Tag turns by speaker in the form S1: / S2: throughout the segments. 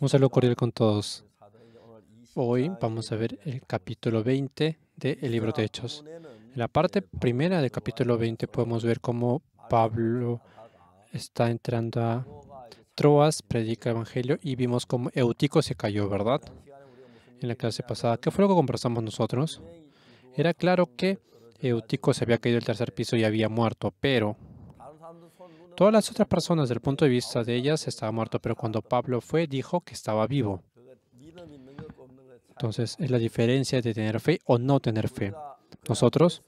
S1: Un saludo cordial con todos. Hoy vamos a ver el capítulo 20 del libro de Hechos. En la parte primera del capítulo 20 podemos ver cómo Pablo está entrando a Troas, predica el Evangelio y vimos cómo Eutico se cayó, ¿verdad? En la clase pasada. ¿Qué fue lo que conversamos nosotros? Era claro que Eutico se había caído del tercer piso y había muerto, pero Todas las otras personas, desde el punto de vista de ellas, estaba muerto, pero cuando Pablo fue, dijo que estaba vivo. Entonces, es la diferencia de tener fe o no tener fe. Nosotros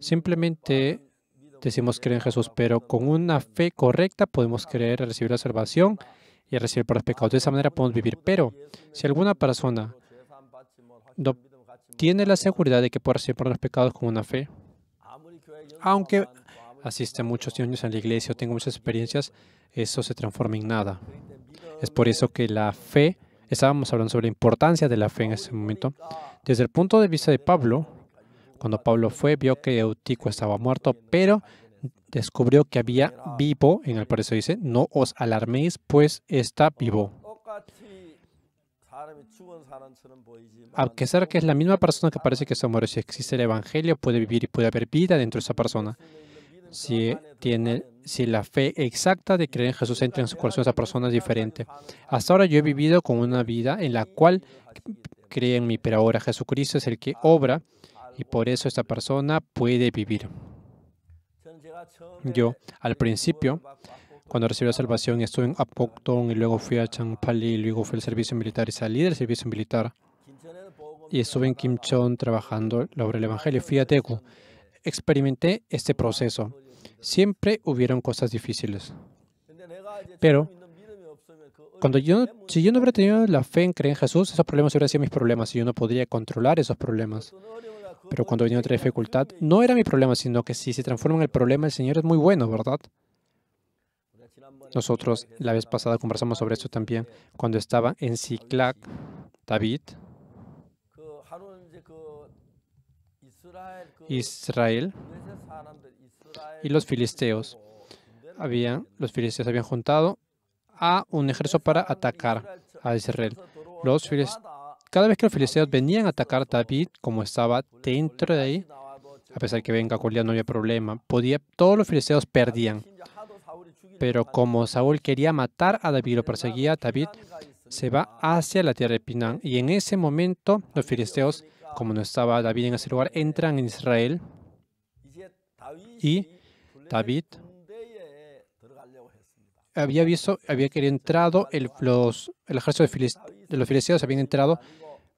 S1: simplemente decimos creer en Jesús, pero con una fe correcta podemos creer, recibir la salvación y recibir por los pecados. De esa manera podemos vivir. Pero si alguna persona no tiene la seguridad de que puede recibir por los pecados con una fe, aunque asiste muchos años en la iglesia o tengo muchas experiencias, eso se transforma en nada. Es por eso que la fe, estábamos hablando sobre la importancia de la fe en ese momento. Desde el punto de vista de Pablo, cuando Pablo fue, vio que Eutico estaba muerto, pero descubrió que había vivo, en el parecer dice, no os alarméis, pues está vivo. Aunque pesar que es la misma persona que parece que está muere, si existe el Evangelio, puede vivir y puede haber vida dentro de esa persona si, tiene, si la fe exacta de creer en Jesús entra en su corazón, esa persona es diferente. Hasta ahora yo he vivido con una vida en la cual cree en mí, pero ahora Jesucristo es el que obra y por eso esta persona puede vivir. Yo, al principio, cuando recibí la salvación, estuve en Apokton y luego fui a Changpali y luego fui al servicio militar y salí del servicio militar. Y estuve en Kimchon trabajando la el del Evangelio. Fui a Tegu, Experimenté este proceso. Siempre hubieron cosas difíciles. Pero cuando yo, si yo no hubiera tenido la fe en creer en Jesús, esos problemas hubieran sido mis problemas y yo no podría controlar esos problemas. Pero cuando venía otra dificultad, no era mi problema, sino que si se transforma en el problema, el Señor es muy bueno, ¿verdad? Nosotros la vez pasada conversamos sobre esto también. Cuando estaba en Ciclac, David, Israel y los filisteos. Habían, los filisteos habían juntado a un ejército para atacar a Israel. Los cada vez que los filisteos venían a atacar a David, como estaba dentro de ahí, a pesar que venga Goliat no había problema, todos los filisteos perdían. Pero como Saúl quería matar a David, lo perseguía David, se va hacia la tierra de Pinán. Y en ese momento los filisteos, como no estaba David en ese lugar, entran en Israel y David había visto, había querido entrado, el, ejército de, los filisteos habían entrado,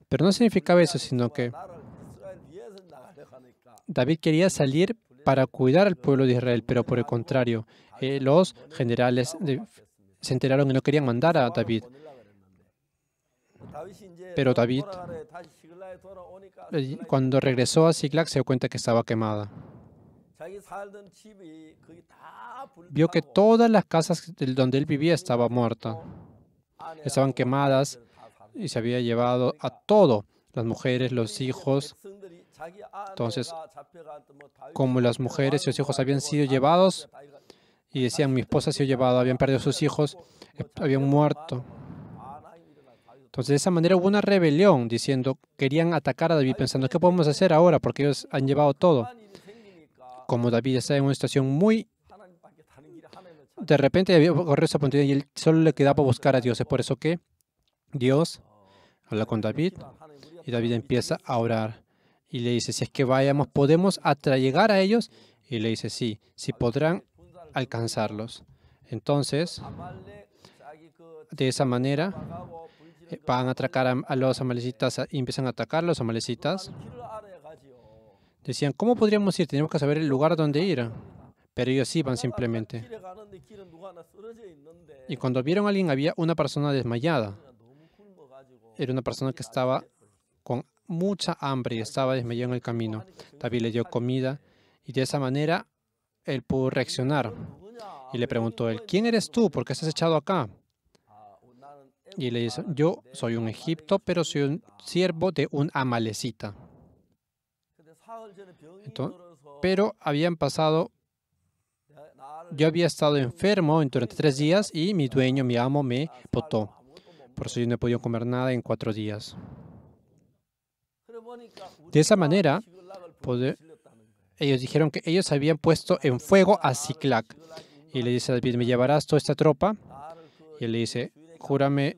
S1: pero no significaba eso, sino que David quería salir para cuidar al pueblo de Israel, pero por el contrario, eh, los generales se enteraron y no querían mandar a David. Pero David, eh, cuando regresó a Siglag, se dio cuenta que estaba quemada vio que todas las casas donde él vivía estaban muertas, estaban quemadas y se había llevado a todo, las mujeres, los hijos. Entonces, como las mujeres y los hijos habían sido llevados, y decían, mi esposa se ha llevado, habían perdido sus hijos, eh, habían muerto. Entonces, de esa manera hubo una rebelión diciendo, querían atacar a David pensando, ¿qué podemos hacer ahora? Porque ellos han llevado todo como David está en una situación muy... De repente había esa oportunidad y él solo le quedaba buscar a Dios. Es por eso que Dios habla con David y David empieza a orar y le dice, si es que vayamos, ¿podemos atraer llegar a ellos? Y le dice, sí, si podrán alcanzarlos. Entonces, de esa manera, eh, van a atracar a, los amalecitas y empiezan a atacar a los amalecitas Decían, ¿cómo podríamos ir? Tenemos que saber el lugar a donde ir. Pero ellos iban simplemente. Y cuando vieron a alguien, había una persona desmayada. Era una persona que estaba con mucha hambre y estaba desmayada en el camino. David le dio comida y de esa manera él pudo reaccionar. Y le preguntó él, ¿quién eres tú? ¿Por qué estás echado acá? Y le dijo, yo soy un egipto, pero soy un siervo de un amalecita pero habían pasado, yo había estado enfermo durante tres días y mi dueño, mi amo, me potó. Por eso yo no he podido comer nada en cuatro días. De esa manera, ellos dijeron que ellos habían puesto en fuego a Ciclac. Y le dice a David, ¿me llevarás toda esta tropa? Y él le dice, júrame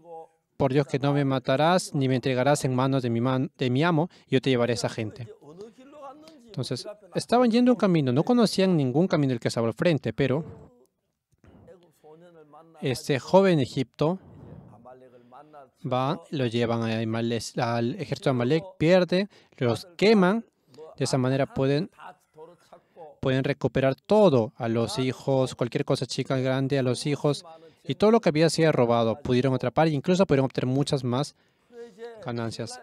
S1: por Dios que no me matarás ni me entregarás en manos de mi, de mi amo, yo te llevaré a esa gente. Entonces, estaban yendo un camino, no conocían ningún camino el que estaba al frente, pero este joven Egipto va, lo llevan al ejército de Amalek, pierde, los queman, de esa manera pueden, pueden recuperar todo, a los hijos, cualquier cosa chica, grande, a los hijos, y todo lo que había sido robado, pudieron atrapar e incluso pudieron obtener muchas más ganancias.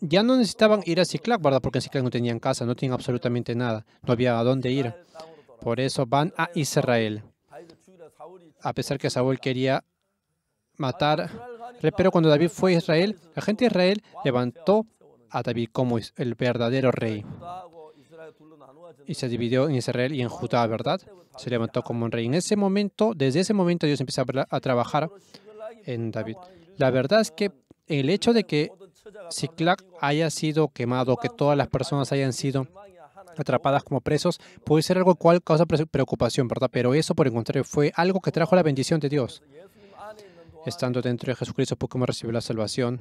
S1: Ya no necesitaban ir a Ciclac, ¿verdad? Porque en Ciclac no tenían casa, no tenían absolutamente nada, no había a dónde ir. Por eso van a Israel. A pesar que Saúl quería matar, pero cuando David fue a Israel, la gente de Israel levantó a David como el verdadero rey. Y se dividió en Israel y en Judá, ¿verdad? Se levantó como un rey. En ese momento, desde ese momento, Dios empieza a trabajar en David. La verdad es que el hecho de que Ciclac haya sido quemado, que todas las personas hayan sido atrapadas como presos, puede ser algo cual causa preocupación, ¿verdad? Pero eso, por el contrario, fue algo que trajo la bendición de Dios. Estando dentro de Jesucristo, qué hemos recibió la salvación.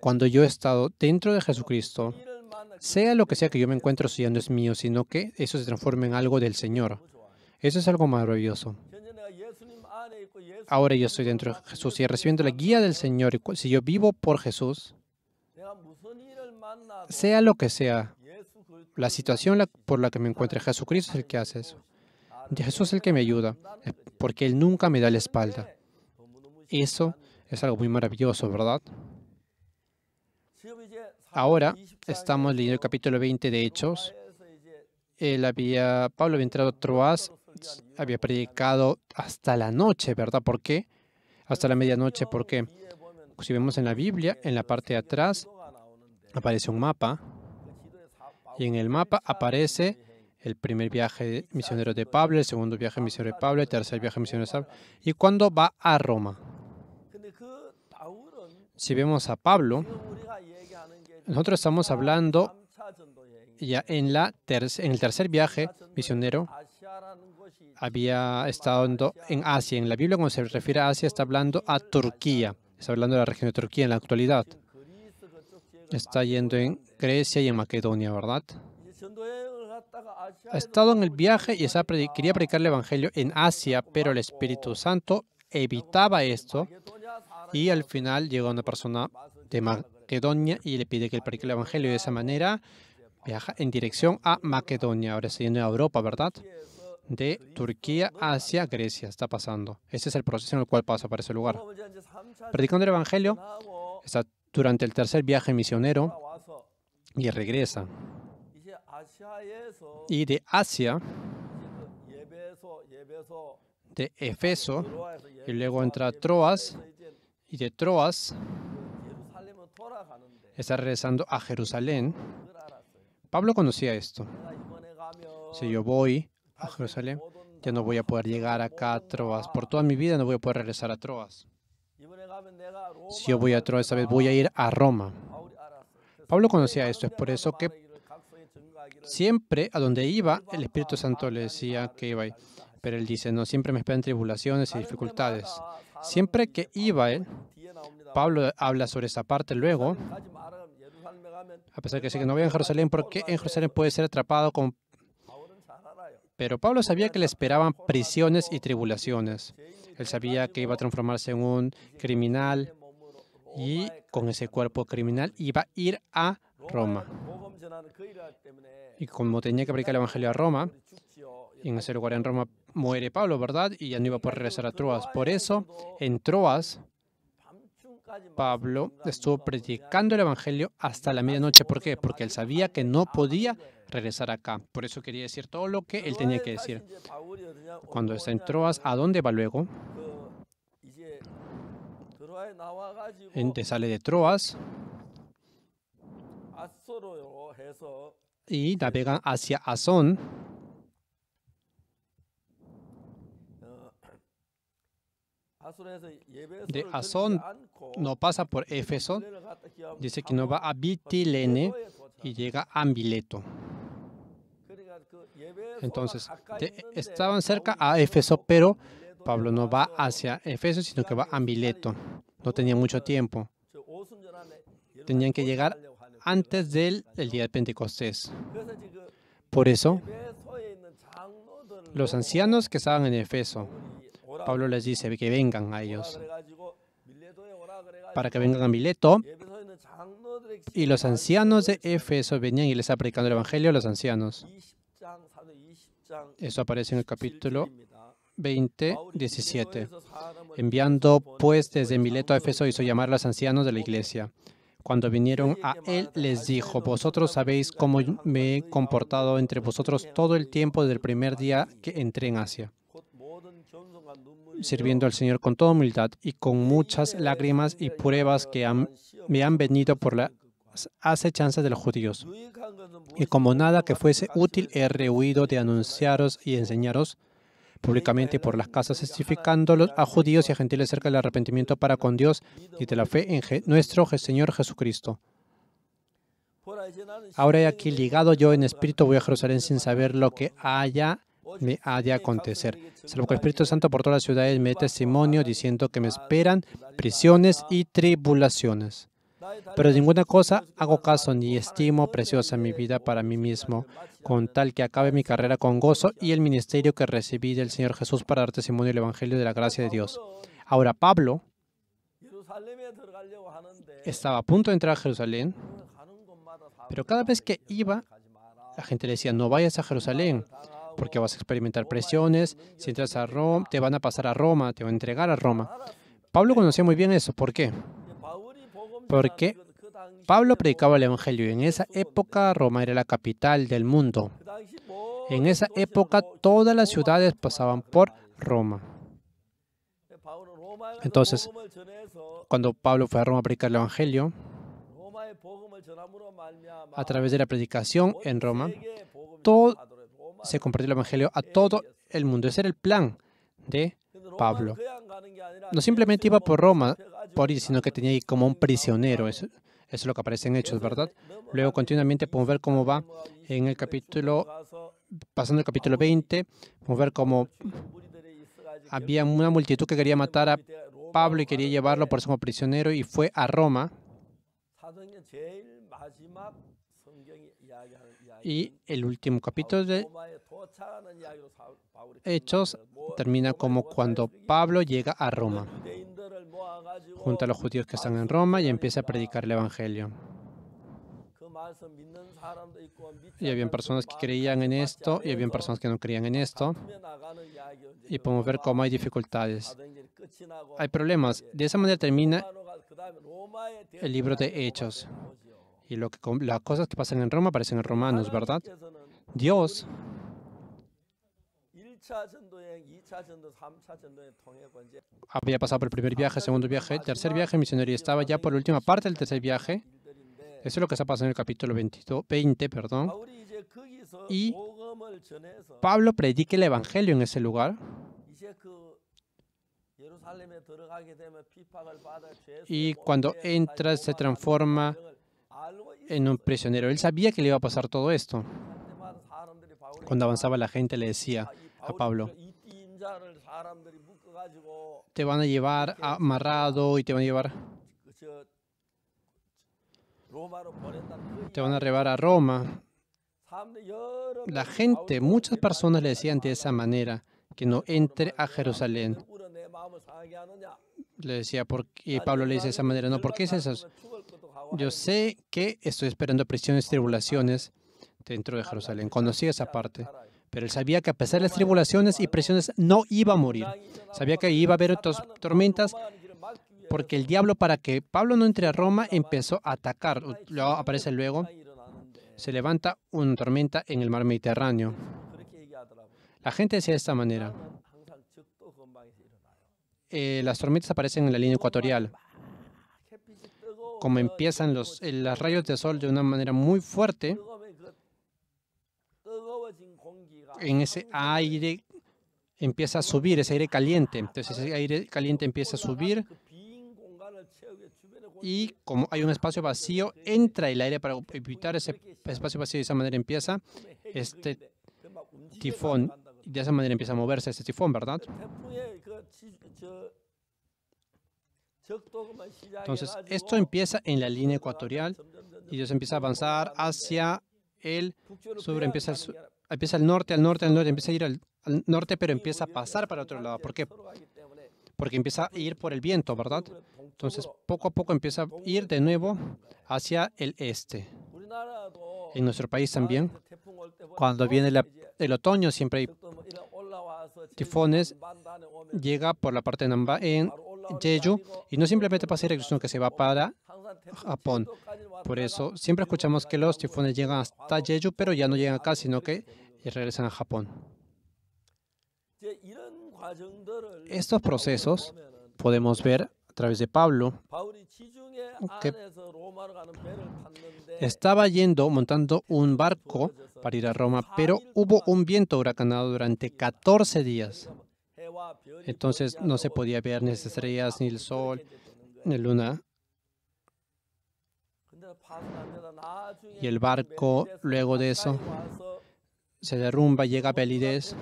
S1: Cuando yo he estado dentro de Jesucristo, sea lo que sea que yo me encuentro, si ya no es mío, sino que eso se transforme en algo del Señor. Eso es algo maravilloso ahora yo estoy dentro de Jesús y recibiendo la guía del Señor, si yo vivo por Jesús, sea lo que sea, la situación por la que me encuentre, Jesucristo es el que hace eso. Jesús es el que me ayuda, eh, porque Él nunca me da la espalda. Eso es algo muy maravilloso, ¿verdad? Ahora estamos leyendo el capítulo 20 de Hechos. había, Pablo había entrado a Troas había predicado hasta la noche, ¿verdad? ¿Por qué? Hasta la medianoche, ¿por qué? Si vemos en la Biblia, en la parte de atrás aparece un mapa y en el mapa aparece el primer viaje misionero de Pablo, el segundo viaje misionero de Pablo, el tercer viaje misionero de Pablo, y cuándo va a Roma. Si vemos a Pablo, nosotros estamos hablando ya en, la en el tercer viaje misionero había estado en Asia. En la Biblia, cuando se refiere a Asia, está hablando a Turquía. Está hablando de la región de Turquía en la actualidad. Está yendo en Grecia y en Macedonia, ¿verdad? Ha estado en el viaje y quería predicar el Evangelio en Asia, pero el Espíritu Santo evitaba esto y al final llega una persona de Macedonia y le pide que él predique el Evangelio. Y de esa manera viaja en dirección a Macedonia. Ahora está yendo a Europa, ¿verdad? de Turquía hacia Grecia está pasando. Ese es el proceso en el cual pasa para ese lugar. Predicando el Evangelio, está durante el tercer viaje misionero y regresa. Y de Asia, de Efeso, y luego entra a Troas, y de Troas está regresando a Jerusalén. Pablo conocía esto. Si yo voy a Jerusalén, ya no voy a poder llegar acá a Troas. Por toda mi vida no voy a poder regresar a Troas. Si yo voy a Troas esta vez, voy a ir a Roma. Pablo conocía esto, es por eso que siempre a donde iba, el Espíritu Santo le decía que iba Pero él dice, no, siempre me esperan tribulaciones y dificultades. Siempre que iba él, Pablo habla sobre esa parte luego, a pesar de que dice que no voy a Jerusalén, porque en Jerusalén puede ser atrapado con pero Pablo sabía que le esperaban prisiones y tribulaciones. Él sabía que iba a transformarse en un criminal y con ese cuerpo criminal iba a ir a Roma. Y como tenía que predicar el Evangelio a Roma, en ese lugar en Roma muere Pablo, ¿verdad? Y ya no iba a poder regresar a Troas. Por eso, en Troas, Pablo estuvo predicando el Evangelio hasta la medianoche. ¿Por qué? Porque él sabía que no podía regresar acá. Por eso quería decir todo lo que él tenía que decir. Cuando está en Troas, ¿a dónde va luego? Gente sale de Troas y navega hacia Azón.
S2: De Azón
S1: no pasa por Éfeso, dice que no va a Bitilene y llega a Ambileto. Entonces, estaban cerca a Éfeso, pero Pablo no va hacia Éfeso, sino que va a Mileto. No tenía mucho tiempo. Tenían que llegar antes del día de Pentecostés. Por eso, los ancianos que estaban en Éfeso, Pablo les dice que vengan a ellos, para que vengan a Mileto. Y los ancianos de Éfeso venían y les está predicando el Evangelio a los ancianos. Eso aparece en el capítulo 20, 17. Enviando pues desde Mileto a Efeso hizo llamar a los ancianos de la iglesia. Cuando vinieron a él, les dijo, vosotros sabéis cómo me he comportado entre vosotros todo el tiempo desde el primer día que entré en Asia, sirviendo al Señor con toda humildad y con muchas lágrimas y pruebas que me han venido por la hace chance de los judíos. Y como nada que fuese útil, he rehuido de anunciaros y enseñaros públicamente por las casas, testificándolos a judíos y a gentiles acerca del arrepentimiento para con Dios y de la fe en nuestro Señor Jesucristo. Ahora he aquí ligado yo en espíritu voy a Jerusalén sin saber lo que haya me ha de acontecer, salvo que el Espíritu Santo por todas las ciudades me dé testimonio diciendo que me esperan prisiones y tribulaciones. Pero ninguna cosa hago caso ni estimo preciosa mi vida para mí mismo, con tal que acabe mi carrera con gozo y el ministerio que recibí del Señor Jesús para dar testimonio del Evangelio de la gracia de Dios. Ahora Pablo estaba a punto de entrar a Jerusalén, pero cada vez que iba, la gente le decía, no vayas a Jerusalén, porque vas a experimentar presiones, si entras a Roma, te van a pasar a Roma, te van a entregar a Roma. Pablo conocía muy bien eso, ¿por qué? porque Pablo predicaba el Evangelio y en esa época Roma era la capital del mundo. En esa época todas las ciudades pasaban por Roma. Entonces, cuando Pablo fue a Roma a predicar el Evangelio, a través de la predicación en Roma, todo, se compartió el Evangelio a todo el mundo. Ese era el plan de Pablo. No simplemente iba por Roma, sino que tenía ahí como un prisionero. Eso, es lo que aparece en Hechos, ¿verdad? Luego continuamente podemos ver cómo va en el capítulo, pasando el capítulo 20, podemos ver cómo había una multitud que quería matar a Pablo y quería llevarlo por eso como prisionero y fue a Roma. Y el último capítulo de Hechos termina como cuando Pablo llega a Roma junta a los judíos que están en Roma y empieza a predicar el Evangelio. Y había personas que creían en esto y había personas que no creían en esto. Y podemos ver cómo hay dificultades. Hay problemas. De esa manera termina el libro de Hechos. Y lo que, las cosas que pasan en Roma parecen en Romanos, ¿verdad? Dios había pasado por el primer viaje, segundo viaje, tercer viaje y Estaba ya por la última parte del tercer viaje. Eso es lo que está pasando en el capítulo 22, 20. Perdón.
S2: Y Pablo predica el
S1: Evangelio en ese lugar. Y cuando entra se transforma en un prisionero. Él sabía que le iba a pasar todo esto. Cuando avanzaba la gente le decía a Pablo,
S2: te van a llevar amarrado y te van a llevar te
S1: van a llevar a Roma. La gente, muchas personas le decían de esa manera que no entre a Jerusalén. Le decía, y Pablo le dice de esa manera, no, porque es eso? Yo sé que estoy esperando prisiones, tribulaciones dentro de Jerusalén. Conocí esa parte. Pero él sabía que a pesar de las tribulaciones y presiones no iba a morir. Sabía que iba a haber otras tormentas porque el diablo para que Pablo no entre a Roma empezó a atacar. Luego aparece luego, se levanta una tormenta en el mar Mediterráneo. La gente decía de esta manera. Eh, las tormentas aparecen en la línea ecuatorial. Como empiezan los, eh, los rayos de sol de una manera muy fuerte, en ese aire empieza a subir, ese aire caliente. Entonces ese aire caliente empieza a subir y como hay un espacio vacío, entra el aire para evitar ese espacio vacío. De esa manera empieza este tifón. De esa manera empieza a moverse este tifón, ¿verdad? Entonces, esto empieza en la línea ecuatorial y Dios empieza a avanzar hacia el sur, empieza empieza al norte, al norte, al norte, empieza a ir al, norte, pero empieza a pasar para otro lado. ¿Por qué? Porque empieza a ir por el viento, ¿verdad? Entonces, poco a poco empieza a ir de nuevo hacia el este. En nuestro país también, cuando viene el otoño, siempre hay tifones, llega por la parte de Namba en Jeju, y no simplemente pasa sino que se va para Japón. Por eso siempre escuchamos que los tifones llegan hasta Jeju, pero ya no llegan acá, sino que regresan a Japón. Estos procesos podemos ver a través de Pablo, que estaba yendo, montando un barco para ir a Roma, pero hubo un viento huracanado durante 14 días. Entonces no se podía ver ni las estrellas, ni el sol, ni la luna. Y el barco, luego de eso, se derrumba, llega a Pelides.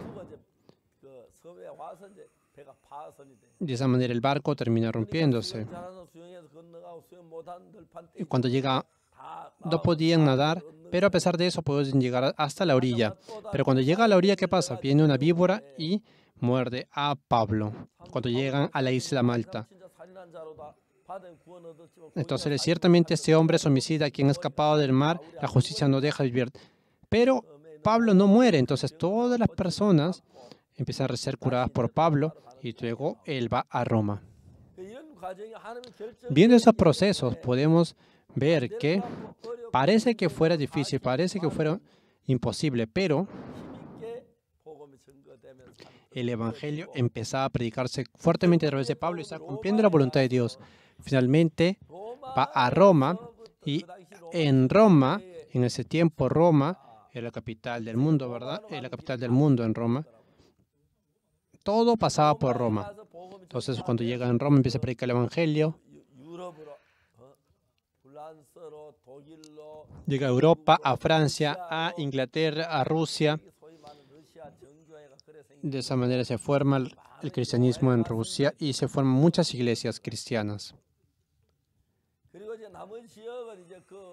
S1: De esa manera el barco termina rompiéndose. Y cuando llega, no podían nadar, pero a pesar de eso pueden llegar hasta la orilla. Pero cuando llega a la orilla, ¿qué pasa? Viene una víbora y muerde a Pablo. Cuando llegan a la isla Malta. Entonces, ciertamente este hombre es homicida, quien ha escapado del mar, la justicia no deja vivir. Pero Pablo no muere, entonces todas las personas empiezan a ser curadas por Pablo y luego él va a Roma. Viendo esos procesos podemos ver que parece que fuera difícil, parece que fuera imposible, pero el Evangelio empezaba a predicarse fuertemente a través de Pablo y está cumpliendo la voluntad de Dios. Finalmente va a Roma y en Roma, en ese tiempo Roma era la capital del mundo, ¿verdad? Era eh, la capital del mundo en Roma. Todo pasaba por Roma. Entonces cuando llega en Roma empieza a predicar el Evangelio. Llega a Europa, a Francia, a Inglaterra, a Rusia, de esa manera se forma el cristianismo en Rusia y se forman muchas iglesias cristianas.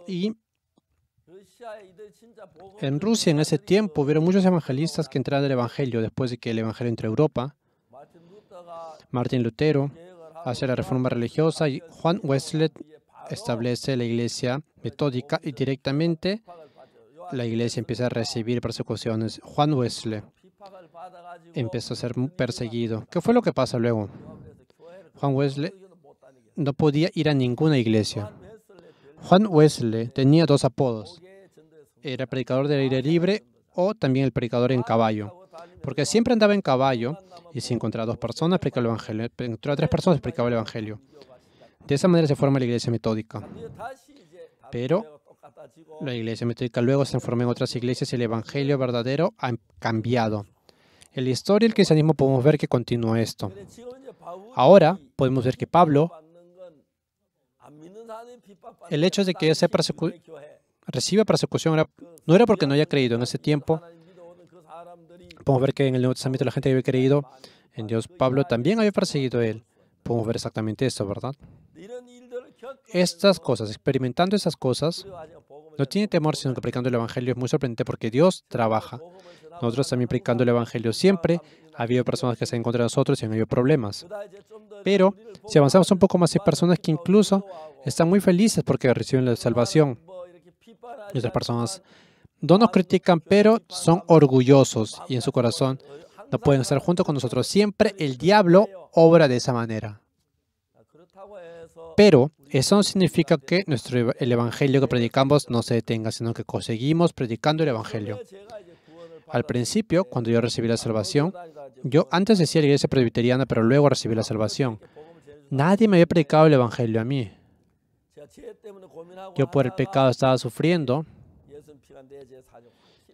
S1: Y en Rusia en ese tiempo hubieron muchos evangelistas que entraron el Evangelio después de que el Evangelio a Europa. Martín Lutero hace la reforma religiosa y Juan Wesley establece la iglesia metódica y directamente la iglesia empieza a recibir persecuciones. Juan Wesley empezó a ser perseguido. ¿Qué fue lo que pasa luego? Juan Wesley no podía ir a ninguna iglesia. Juan Wesley tenía dos apodos. Era predicador del aire libre o también el predicador en caballo. Porque siempre andaba en caballo y si encontraba dos personas, explicaba el evangelio. Encontraba tres personas, explicaba el evangelio. De esa manera se forma la iglesia metódica. Pero la iglesia metódica luego se formó en otras iglesias y el evangelio verdadero ha cambiado. En la historia del cristianismo podemos ver que continúa esto. Ahora podemos ver que Pablo, el hecho de que reciba persecución no era porque no haya creído en ese tiempo. Podemos ver que en el Nuevo Testamento la gente había creído en Dios, Pablo también había perseguido a él. Podemos ver exactamente esto, ¿verdad? Estas cosas, experimentando esas cosas, no tiene temor, sino que aplicando el Evangelio es muy sorprendente porque Dios trabaja. Nosotros también predicando el Evangelio siempre. Ha habido personas que se han encontrado nosotros y han habido problemas. Pero si avanzamos un poco más, hay personas que incluso están muy felices porque reciben la salvación. Y otras personas no nos critican, pero son orgullosos y en su corazón no pueden estar junto con nosotros. Siempre el diablo obra de esa manera. Pero eso no significa que el Evangelio que predicamos no se detenga, sino que conseguimos predicando el Evangelio. Al principio, cuando yo recibí la salvación, yo antes decía la iglesia presbiteriana, pero luego recibí la salvación. Nadie me había predicado el Evangelio a mí. Yo por el pecado estaba sufriendo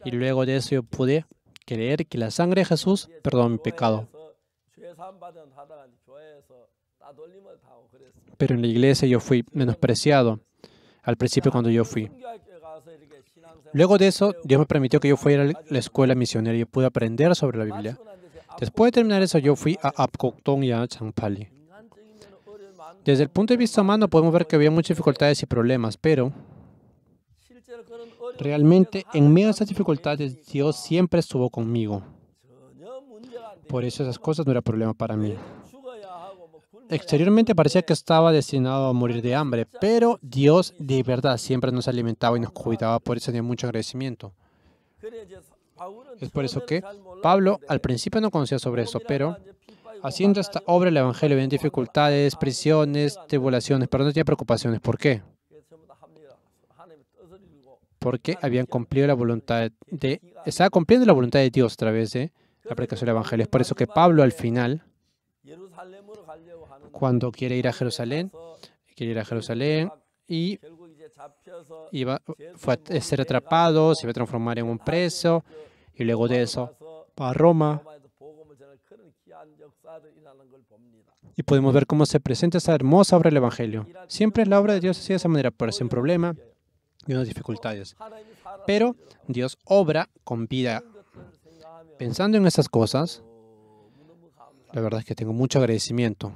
S1: y luego de eso yo pude creer que la sangre de Jesús perdonó mi pecado. Pero en la iglesia yo fui menospreciado al principio cuando yo fui. Luego de eso, Dios me permitió que yo fuera a la escuela misionera y pude aprender sobre la Biblia. Después de terminar eso, yo fui a Apcoctón y a Changpali. Desde el punto de vista humano podemos ver que había muchas dificultades y problemas, pero realmente en medio de esas dificultades Dios siempre estuvo conmigo. Por eso esas cosas no eran problema para mí. Exteriormente parecía que estaba destinado a morir de hambre, pero Dios de verdad siempre nos alimentaba y nos cuidaba, por eso tenía mucho agradecimiento. Es por eso que Pablo al principio no conocía sobre eso, pero haciendo esta obra el Evangelio había dificultades, prisiones, tribulaciones, pero no tenía preocupaciones. ¿Por qué? Porque habían cumplido la voluntad de... Estaba cumpliendo la voluntad de Dios a través de la predicación del Evangelio. Es por eso que Pablo al final cuando quiere ir a Jerusalén, quiere ir a Jerusalén y iba, fue a ser atrapado, se iba a transformar en un preso y luego de eso a Roma. Y podemos ver cómo se presenta esa hermosa obra del Evangelio. Siempre es la obra de Dios así de esa manera, parece un problema y unas dificultades. Pero Dios obra con vida. Pensando en esas cosas, la verdad es que tengo mucho agradecimiento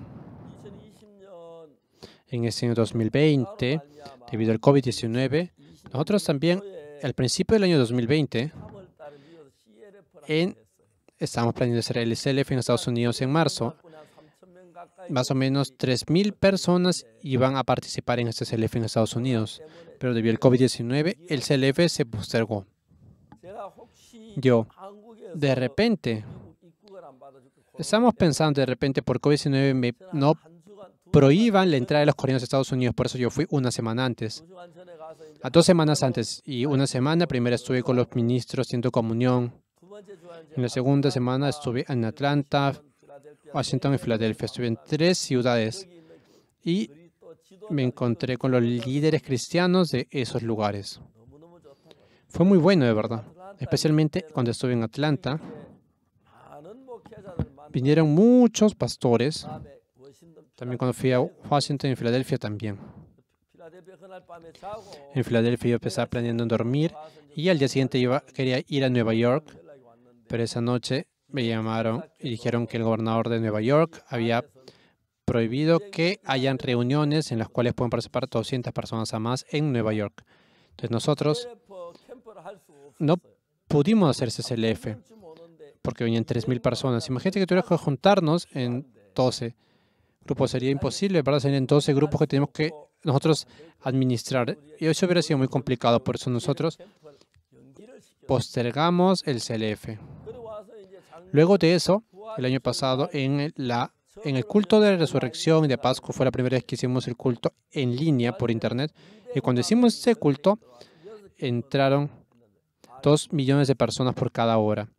S1: en este año 2020, debido al COVID-19, nosotros también, al principio del año 2020, estábamos planeando hacer el CLF en Estados Unidos en marzo. Más o menos 3.000 personas iban a participar en este CLF en Estados Unidos, pero debido al COVID-19, el CLF se postergó. Yo, de repente, estamos pensando de repente por COVID-19 no prohíban la entrada de los coreanos a Estados Unidos. Por eso yo fui una semana antes, a dos semanas antes. Y una semana, primero estuve con los ministros haciendo comunión. En la segunda semana estuve en Atlanta, Washington y Filadelfia. Estuve en tres ciudades y me encontré con los líderes cristianos de esos lugares. Fue muy bueno, de verdad. Especialmente cuando estuve en Atlanta, vinieron muchos pastores también cuando fui a Washington en Filadelfia también. En Filadelfia yo aprendiendo planeando dormir y al día siguiente quería ir a Nueva York, pero esa noche me llamaron y dijeron que el gobernador de Nueva York había prohibido que hayan reuniones en las cuales pueden participar 200 personas a más en Nueva York. Entonces nosotros no pudimos hacer CCLF porque venían 3.000 personas. Imagínate que tuvieras que juntarnos en 12 grupo. Sería imposible, ¿verdad? Serían 12 grupos que tenemos que nosotros administrar. Y eso hubiera sido muy complicado. Por eso nosotros postergamos el CLF. Luego de eso, el año pasado, en, la, en el culto de resurrección y de Pascua, fue la primera vez que hicimos el culto en línea por Internet. Y cuando hicimos ese culto, entraron dos millones de personas por cada hora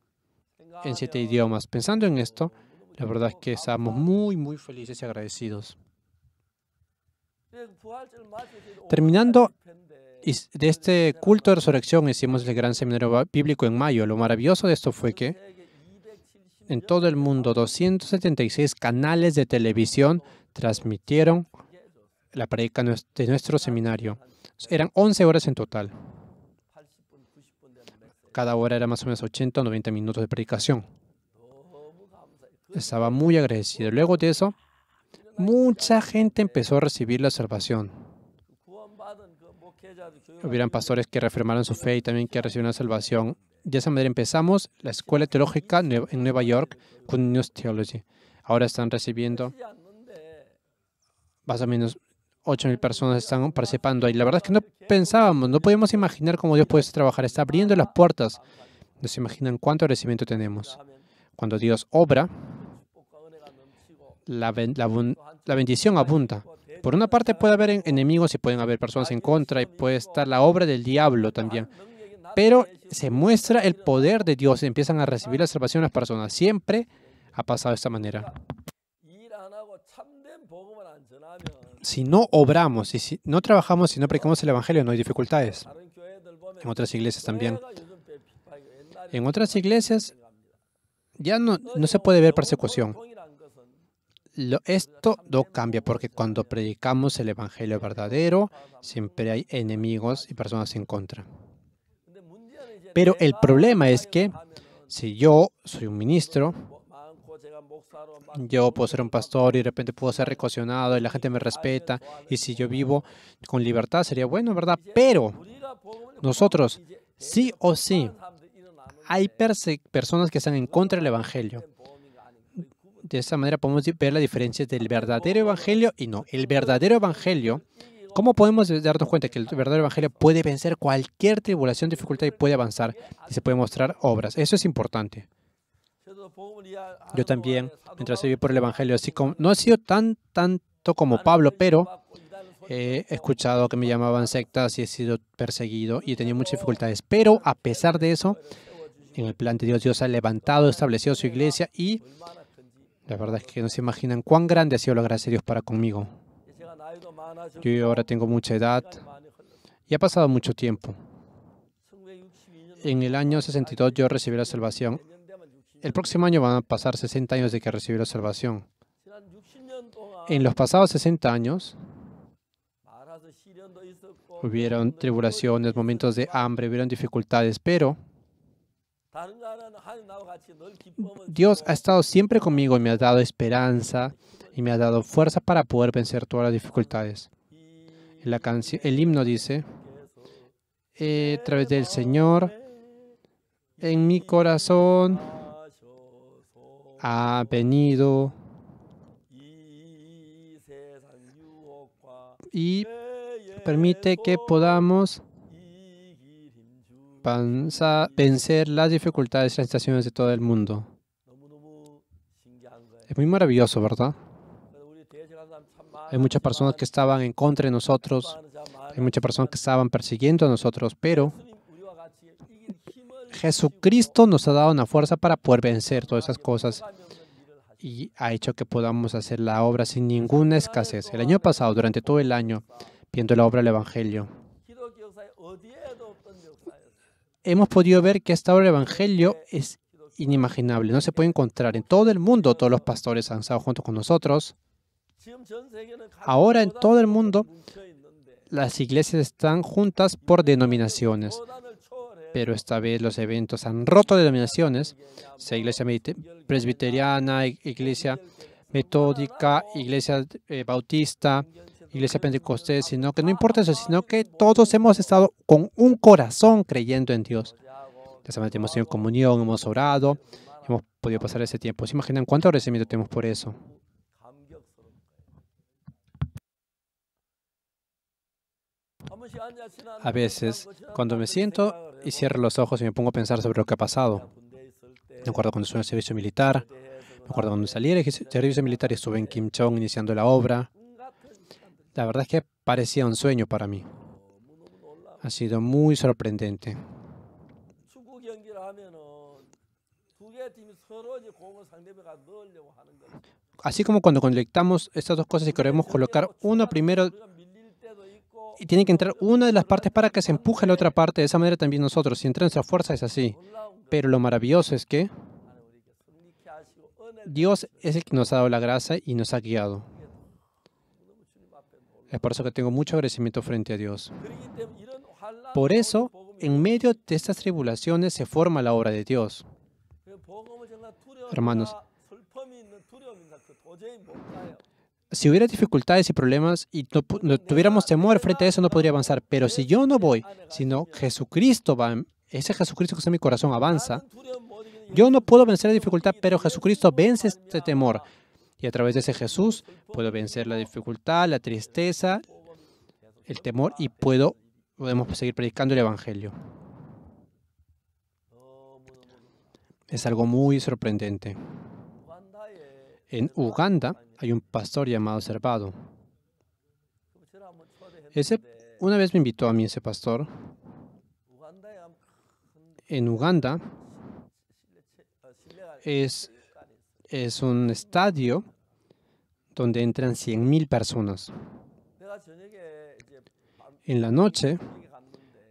S1: en siete idiomas. Pensando en esto, la verdad es que estábamos muy, muy felices y agradecidos. Terminando de este culto de resurrección, hicimos el gran seminario bíblico en mayo. Lo maravilloso de esto fue que en todo el mundo 276 canales de televisión transmitieron la predica de nuestro seminario. Eran 11 horas en total. Cada hora era más o menos 80 o 90 minutos de predicación estaba muy agradecido. Luego de eso, mucha gente empezó a recibir la salvación. Hubieran pastores que reafirmaron su fe y también que recibieron la salvación. De esa manera empezamos la escuela teológica en Nueva York con News Theology. Ahora están recibiendo más o menos 8.000 personas están participando. ahí. la verdad es que no pensábamos, no podíamos imaginar cómo Dios puede trabajar. Está abriendo las puertas. No se imaginan cuánto agradecimiento tenemos. Cuando Dios obra, la, bendición abunda. Por una parte puede haber enemigos y pueden haber personas en contra y puede estar la obra del diablo también. Pero se muestra el poder de Dios y empiezan a recibir la salvación las personas. Siempre ha pasado de esta manera. Si no obramos si no trabajamos, si no predicamos el Evangelio, no hay dificultades. En otras iglesias también. En otras iglesias ya no se puede ver persecución esto no cambia porque cuando predicamos el Evangelio verdadero, siempre hay enemigos y personas en contra. Pero el problema es que si yo soy un ministro, yo puedo ser un pastor y de repente puedo ser recocionado y la gente me respeta y si yo vivo con libertad sería bueno, ¿verdad? Pero nosotros, sí o sí, hay personas que están en contra del Evangelio de esa manera podemos ver la diferencia del verdadero evangelio y no. El verdadero evangelio, ¿cómo podemos darnos cuenta que el verdadero evangelio puede vencer cualquier tribulación, dificultad y puede avanzar y se puede mostrar obras? Eso es importante. Yo también, mientras viví por el evangelio, así como, no he sido tan tanto como Pablo, pero he escuchado que me llamaban sectas y he sido perseguido y he tenido muchas dificultades. Pero a pesar de eso, en el plan de Dios, Dios ha levantado, establecido su iglesia y la verdad es que no se imaginan cuán grande ha sido la gracia de Dios para conmigo. Yo ahora tengo mucha edad y ha pasado mucho tiempo. En el año 62 yo recibí la salvación. El próximo año van a pasar 60 años de que recibí la salvación. En los pasados 60 años hubieron tribulaciones, momentos de hambre, hubieron dificultades, pero Dios ha estado siempre conmigo y me ha dado esperanza y me ha dado fuerza para poder vencer todas las dificultades. el himno dice, eh, a través del Señor, en mi corazón ha venido y permite que podamos panza, vencer las dificultades y las situaciones de todo el mundo. Es muy maravilloso, ¿verdad? Hay muchas personas que estaban en contra de nosotros, hay muchas personas que estaban persiguiendo a nosotros, pero Jesucristo nos ha dado una fuerza para poder vencer todas esas cosas y ha hecho que podamos hacer la obra sin ninguna escasez. El año pasado, durante todo el año, viendo la obra del Evangelio, hemos podido ver que hasta ahora el Evangelio es inimaginable, no se puede encontrar. En todo el mundo todos los pastores han estado juntos con nosotros. Ahora en todo el mundo las iglesias están juntas por denominaciones, pero esta vez los eventos han roto denominaciones. Sea iglesia presbiteriana, iglesia metódica, iglesia eh, bautista, iglesia pentecostés, sino que no importa eso, sino que todos hemos estado con un corazón creyendo en Dios. Esta manera hemos tenido comunión, hemos orado, hemos podido pasar ese tiempo. ¿Se imaginan cuánto agradecimiento tenemos por eso?
S2: A veces, cuando me
S1: siento y cierro los ojos y me pongo a pensar sobre lo que ha pasado. Me acuerdo cuando estuve en el servicio militar, me acuerdo cuando salí del servicio militar y estuve en Kim Chong iniciando la obra. La verdad es que parecía un sueño para mí. Ha sido muy sorprendente. Así como cuando conectamos estas dos cosas y queremos colocar uno primero y tiene que entrar una de las partes para que se empuje la otra parte, de esa manera también nosotros, si entra nuestra fuerza es así. Pero lo maravilloso es que Dios es el que nos ha dado la gracia y nos ha guiado. Es por eso que tengo mucho agradecimiento frente a Dios. Por eso, en medio de estas tribulaciones se forma la obra de Dios. Hermanos, si hubiera dificultades y problemas y tuviéramos temor frente a eso, no podría avanzar. Pero si yo no voy, sino Jesucristo va, ese Jesucristo que está en mi corazón avanza, yo no puedo vencer la dificultad, pero Jesucristo vence este temor. Y a través de ese Jesús puedo vencer la dificultad, la tristeza, el temor y puedo, podemos seguir predicando el Evangelio. Es algo muy sorprendente. En Uganda hay un pastor llamado Servado. Ese, una vez me invitó a mí ese pastor. En Uganda es es un estadio donde entran 100.000 personas. En la noche,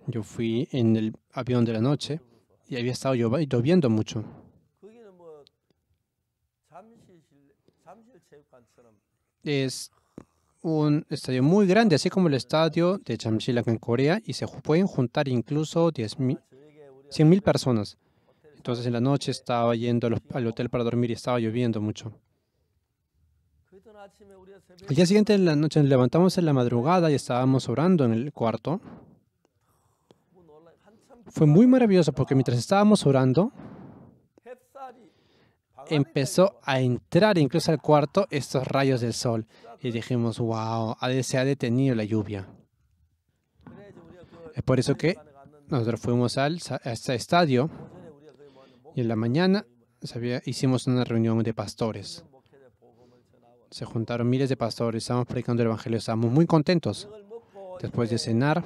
S1: yo fui en el avión de la noche y había estado lloviendo mucho. Es un estadio muy grande, así como el estadio de Chamchilak en Corea, y se pueden juntar incluso 100.000 personas. Entonces en la noche estaba yendo al hotel para dormir y estaba lloviendo mucho. El día siguiente en la noche nos levantamos en la madrugada y estábamos orando en el cuarto. Fue muy maravilloso porque mientras estábamos orando, empezó a entrar incluso al cuarto estos rayos del sol. Y dijimos, wow, se ha detenido la lluvia. Es por eso que nosotros fuimos al, a este estadio y en la mañana hicimos una reunión de pastores. Se juntaron miles de pastores, estábamos predicando el Evangelio, estábamos muy contentos. Después de cenar,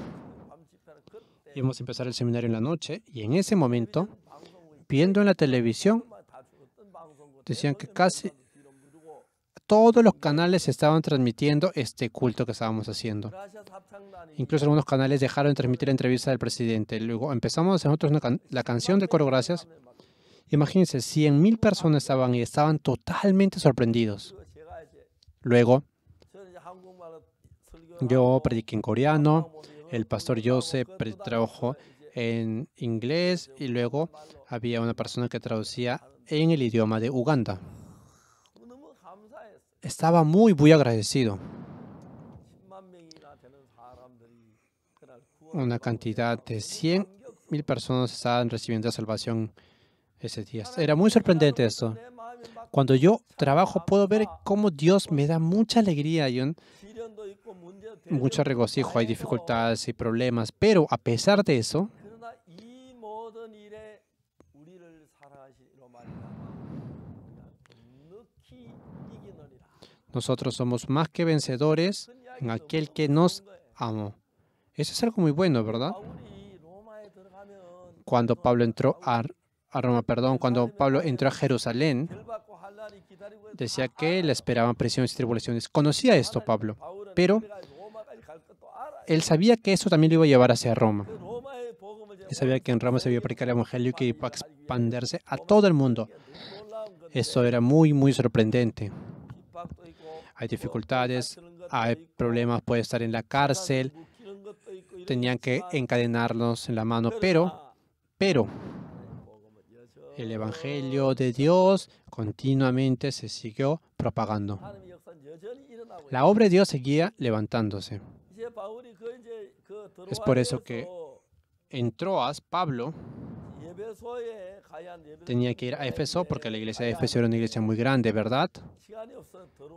S1: íbamos a empezar el seminario en la noche y en ese momento, viendo en la televisión, decían que casi todos los canales estaban transmitiendo este culto que estábamos haciendo. Incluso algunos canales dejaron de transmitir la entrevista del presidente. Luego empezamos nosotros la canción del coro Gracias Imagínense, 100.000 personas estaban y estaban totalmente sorprendidos. Luego, yo prediqué en coreano, el pastor Joseph trabajó en inglés y luego había una persona que traducía en el idioma de Uganda. Estaba muy, muy agradecido. Una cantidad de 100.000 mil personas estaban recibiendo salvación ese día. Era muy sorprendente eso. Cuando yo trabajo puedo ver cómo Dios me da mucha alegría y mucho regocijo. Hay dificultades y problemas, pero a pesar de eso, nosotros somos más que vencedores en aquel que nos amó. Eso es algo muy bueno, ¿verdad? Cuando Pablo entró a a Roma, perdón, cuando Pablo entró a Jerusalén, decía que le esperaban presiones y tribulaciones. Conocía esto Pablo, pero él sabía que eso también lo iba a llevar hacia Roma. Él sabía que en Roma se iba a predicar el Evangelio y que iba a expandirse a todo el mundo. Eso era muy, muy sorprendente. Hay dificultades, hay problemas, puede estar en la cárcel, tenían que encadenarlos en la mano, pero, pero, el Evangelio de Dios continuamente se siguió propagando. La obra de Dios seguía levantándose. Es por eso que en Troas, Pablo tenía que ir a Éfeso porque la iglesia de Éfeso era una iglesia muy grande, ¿verdad?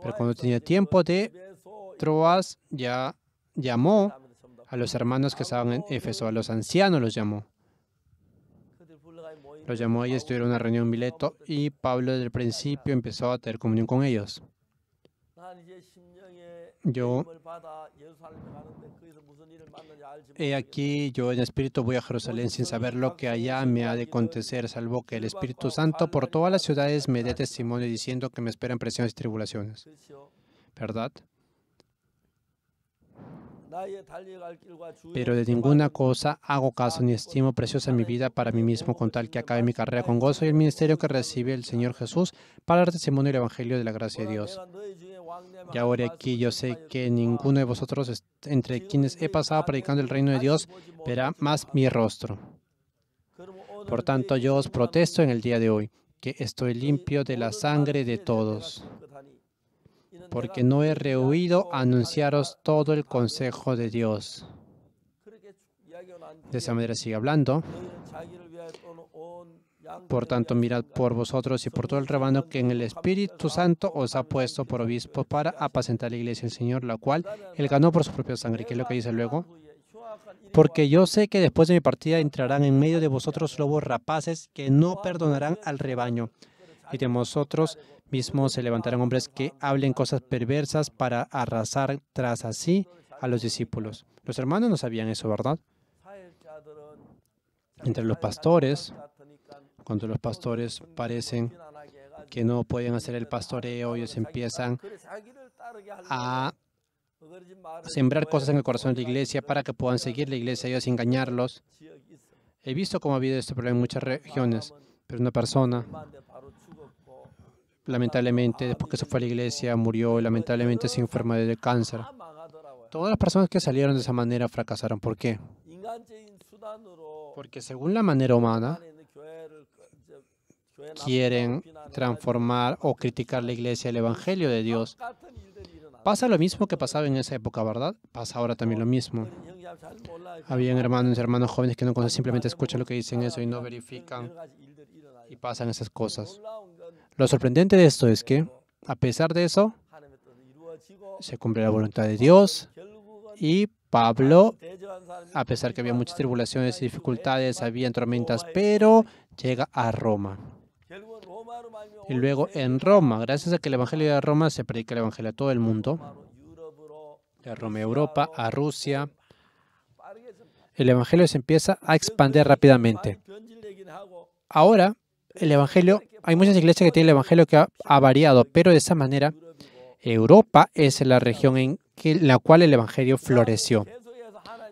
S1: Pero cuando tenía tiempo de Troas, ya llamó a los hermanos que estaban en Éfeso, a los ancianos los llamó. Los llamó y estuvieron en una reunión en Mileto y Pablo desde el principio empezó a tener comunión con ellos. Yo, he aquí, yo en espíritu voy a Jerusalén sin saber lo que allá me ha de acontecer, salvo que el Espíritu Santo por todas las ciudades me dé testimonio diciendo que me esperan presiones y tribulaciones. ¿Verdad? Pero de ninguna cosa hago caso ni estimo preciosa mi vida para mí mismo con tal que acabe mi carrera con gozo y el ministerio que recibe el Señor Jesús para dar testimonio del Evangelio de la gracia de Dios. Y ahora aquí yo sé que ninguno de vosotros entre quienes he pasado predicando el reino de Dios verá más mi rostro. Por tanto, yo os protesto en el día de hoy que estoy limpio de la sangre de todos porque no he rehuido anunciaros todo el consejo de Dios. De esa manera sigue hablando. Por tanto, mirad por vosotros y por todo el rebaño que en el Espíritu Santo os ha puesto por obispos para apacentar la iglesia del Señor, la cual Él ganó por su propia sangre. ¿Qué es lo que dice luego? Porque yo sé que después de mi partida entrarán en medio de vosotros lobos rapaces que no perdonarán al rebaño. Y de vosotros mismo se levantarán hombres que hablen cosas perversas para arrasar tras así a los discípulos. Los hermanos no sabían eso, ¿verdad? Entre los pastores, cuando los pastores parecen que no pueden hacer el pastoreo, ellos empiezan a sembrar cosas en el corazón de la iglesia para que puedan seguir la iglesia, ellos engañarlos. He visto cómo ha habido este problema en muchas regiones, pero una persona lamentablemente, después que se fue a la iglesia, murió, y lamentablemente se enfermó de cáncer. Todas las personas que salieron de esa manera fracasaron. ¿Por qué? Porque según la manera humana, quieren transformar o criticar la iglesia, el evangelio de Dios. Pasa lo mismo que pasaba en esa época, ¿verdad? Pasa ahora también lo mismo. Habían hermanos y hermanas jóvenes que no simplemente escuchan lo que dicen eso y no verifican y pasan esas cosas. Lo sorprendente de esto es que, a pesar de eso, se cumple la voluntad de Dios y Pablo, a pesar que había muchas tribulaciones y dificultades, había tormentas, pero llega a Roma. Y luego en Roma, gracias a que el Evangelio de Roma se predica el Evangelio a todo el mundo, de Roma a Europa, a Rusia, el Evangelio se empieza a expandir rápidamente. Ahora, el Evangelio, hay muchas iglesias que tienen el Evangelio que ha, variado, pero de esa manera Europa es la región en la cual el Evangelio floreció.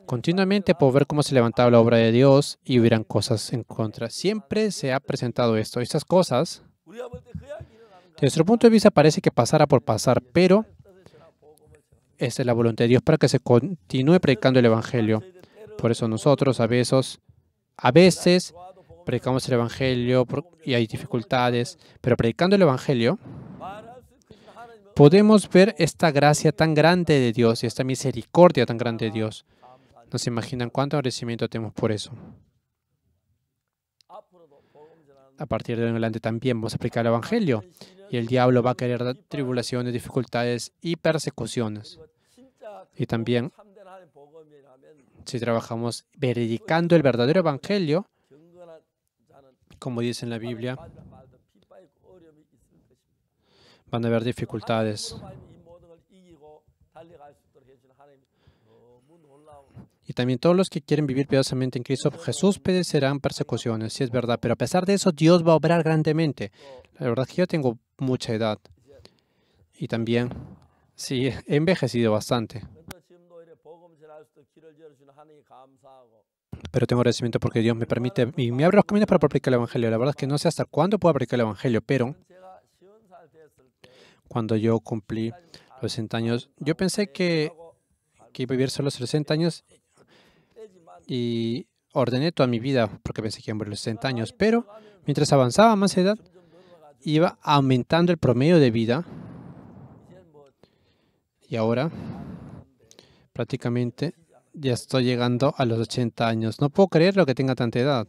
S1: Continuamente por ver cómo se levantaba la obra de Dios y hubieran cosas en contra. Siempre se ha presentado esto. Estas cosas, desde nuestro punto de vista, parece que pasara por pasar, pero es la voluntad de Dios para que se continúe predicando el Evangelio. Por eso nosotros a veces, a veces predicamos el Evangelio y hay dificultades, pero predicando el Evangelio podemos ver esta gracia tan grande de Dios y esta misericordia tan grande de Dios. No se imaginan cuánto agradecimiento tenemos por eso. A partir de en adelante también vamos a aplicar el Evangelio y el diablo va a querer tribulaciones, dificultades y persecuciones. Y también, si trabajamos predicando el verdadero Evangelio, como dice en la Biblia, van a haber dificultades. Y también todos los que quieren vivir piadosamente en Cristo Jesús perecerán persecuciones, sí es verdad. Pero a pesar de eso, Dios va a obrar grandemente. La verdad es que yo tengo mucha edad. Y también, sí, he envejecido bastante pero tengo agradecimiento porque Dios me permite y me abre los caminos para aplicar el Evangelio. La verdad es que no sé hasta cuándo puedo aplicar el Evangelio, pero cuando yo cumplí los 60 años, yo pensé que, que iba a vivir solo los 60 años y ordené toda mi vida porque pensé que iba a morir los 60 años, pero mientras avanzaba más edad, iba aumentando el promedio de vida y ahora prácticamente ya estoy llegando a los 80 años. No puedo creer lo que tenga tanta edad.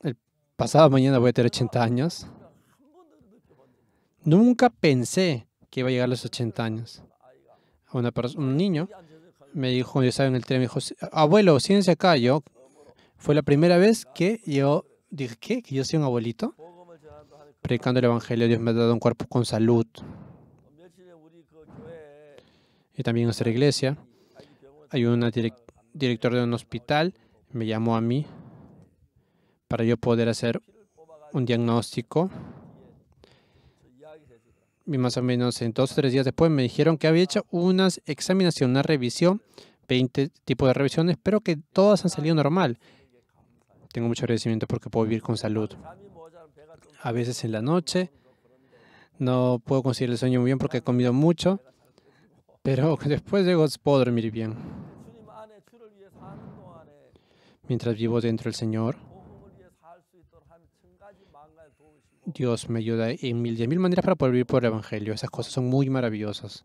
S1: El pasado mañana voy a tener 80 años. Nunca pensé que iba a llegar a los 80 años. Una un niño me dijo, yo estaba en el tren, me dijo, abuelo, siéntese acá. Yo, fue la primera vez que yo dije, ¿qué? ¿Que yo soy un abuelito? Predicando el Evangelio, Dios me ha dado un cuerpo con salud. Y también nuestra iglesia hay un director de un hospital, me llamó a mí para yo poder hacer un diagnóstico. Y más o menos en dos o tres días después me dijeron que había hecho unas examinación, una revisión, 20 tipos de revisiones, pero que todas han salido normal. Tengo mucho agradecimiento porque puedo vivir con salud. A veces en la noche no puedo conseguir el sueño muy bien porque he comido mucho pero después de Dios puedo dormir bien. Mientras vivo dentro del Señor, Dios me ayuda en mil y mil maneras para poder vivir por el Evangelio. Esas cosas son muy maravillosas.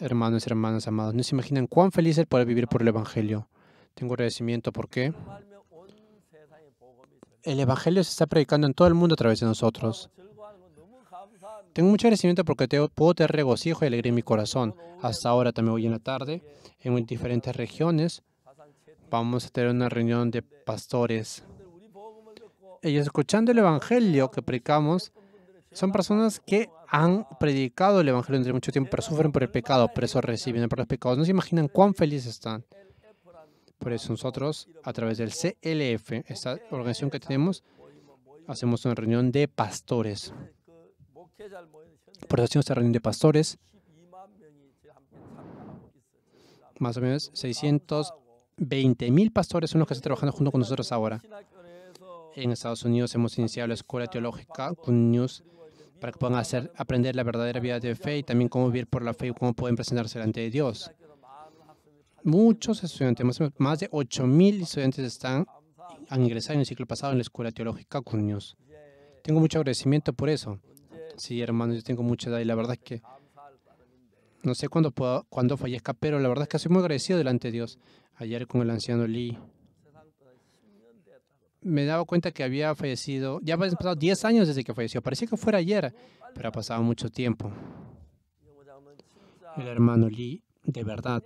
S1: Hermanos y hermanas amados, no se imaginan cuán feliz es poder vivir por el Evangelio. Tengo agradecimiento porque el Evangelio se está predicando en todo el mundo a través de nosotros. Tengo mucho agradecimiento porque puedo tener regocijo y alegría en mi corazón. Hasta ahora también hoy en la tarde, en diferentes regiones, vamos a tener una reunión de pastores. Ellos escuchando el Evangelio que predicamos, son personas que han predicado el Evangelio durante mucho tiempo, pero sufren por el pecado, por eso reciben por los pecados. No se imaginan cuán felices están. Por eso nosotros, a través del CLF, esta organización que tenemos, hacemos una reunión de pastores. Por eso esta reunión de pastores, más o menos 620 mil pastores son los que están trabajando junto con nosotros ahora. En Estados Unidos hemos iniciado la escuela teológica con para que puedan aprender la verdadera vida de fe y también cómo vivir por la fe y cómo pueden presentarse delante de Dios. Muchos estudiantes, más, más de mil estudiantes están, han ingresado en el ciclo pasado en la Escuela Teológica news Tengo mucho agradecimiento por eso. Sí, hermano, yo tengo mucha edad y la verdad es que no sé cuándo, puedo cuándo fallezca, pero la verdad es que soy muy agradecido delante de Dios. Ayer con el anciano Lee me daba cuenta que había fallecido, ya han pasado 10 años desde que falleció, parecía que fuera ayer, pero ha pasado mucho tiempo. El hermano Lee, de verdad,